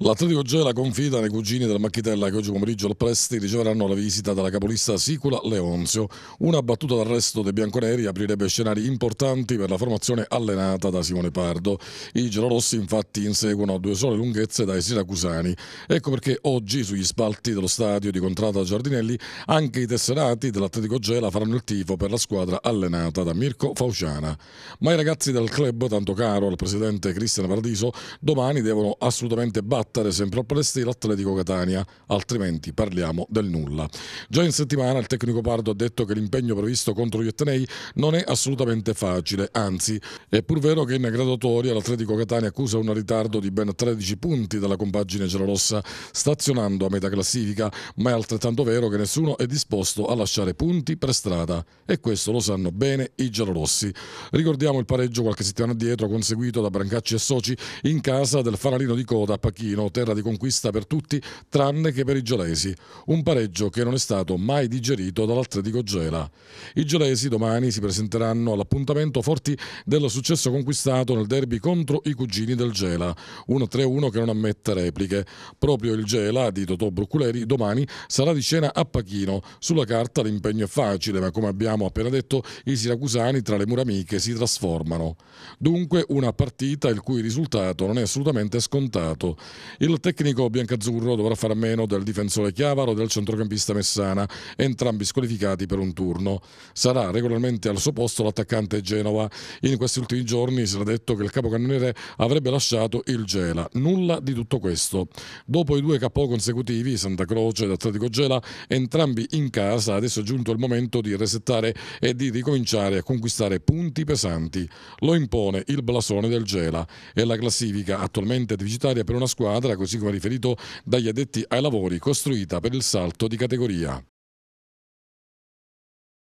L'Atletico Gela confida nei cugini della Macchitella che oggi pomeriggio al Presti riceveranno la visita dalla capolista Sicula Leonzio. Una battuta d'arresto dei bianconeri aprirebbe scenari importanti per la formazione allenata da Simone Pardo. I gelorossi infatti inseguono a due sole lunghezze dai siracusani. Ecco perché oggi sugli spalti dello stadio di Contrada Giardinelli anche i tesserati dell'Atletico Gela faranno il tifo per la squadra allenata da Mirko Fauciana. Ma i ragazzi del club, tanto caro al presidente Cristian Paradiso, domani devono assolutamente battere Lattare, sempre al Palestina, Atletico Catania, altrimenti parliamo del nulla. Già in settimana il tecnico Pardo ha detto che l'impegno previsto contro gli Etnei non è assolutamente facile, anzi è pur vero che in graduatoria l'Atletico Catania accusa un ritardo di ben 13 punti dalla compagine giallorossa, stazionando a metà classifica, ma è altrettanto vero che nessuno è disposto a lasciare punti per strada e questo lo sanno bene i giallorossi. Ricordiamo il pareggio qualche settimana addietro conseguito da Brancacci e Soci in casa del fanalino di coda a Pachino Torino, terra di conquista per tutti, tranne che per i gelesi. Un pareggio che non è stato mai digerito dall'Atletico Gela. I gelesi domani si presenteranno all'appuntamento forti del successo conquistato nel derby contro i cugini del Gela. 1-3-1 che non ammette repliche. Proprio il Gela di Totò Bruculeri domani sarà di scena a Pachino. Sulla carta l'impegno è facile, ma come abbiamo appena detto, i siracusani tra le mura amiche si trasformano. Dunque una partita il cui risultato non è assolutamente scontato. Il tecnico biancazzurro dovrà fare a meno del difensore Chiavaro e del centrocampista Messana, entrambi squalificati per un turno. Sarà regolarmente al suo posto l'attaccante Genova. In questi ultimi giorni si era detto che il capocannoniere avrebbe lasciato il Gela. Nulla di tutto questo. Dopo i due KO consecutivi, Santa Croce ed Atletico Gela, entrambi in casa, adesso è giunto il momento di resettare e di ricominciare a conquistare punti pesanti. Lo impone il blasone del Gela e la classifica attualmente deficitaria per una squadra squadra, così come riferito dagli addetti ai lavori, costruita per il salto di categoria.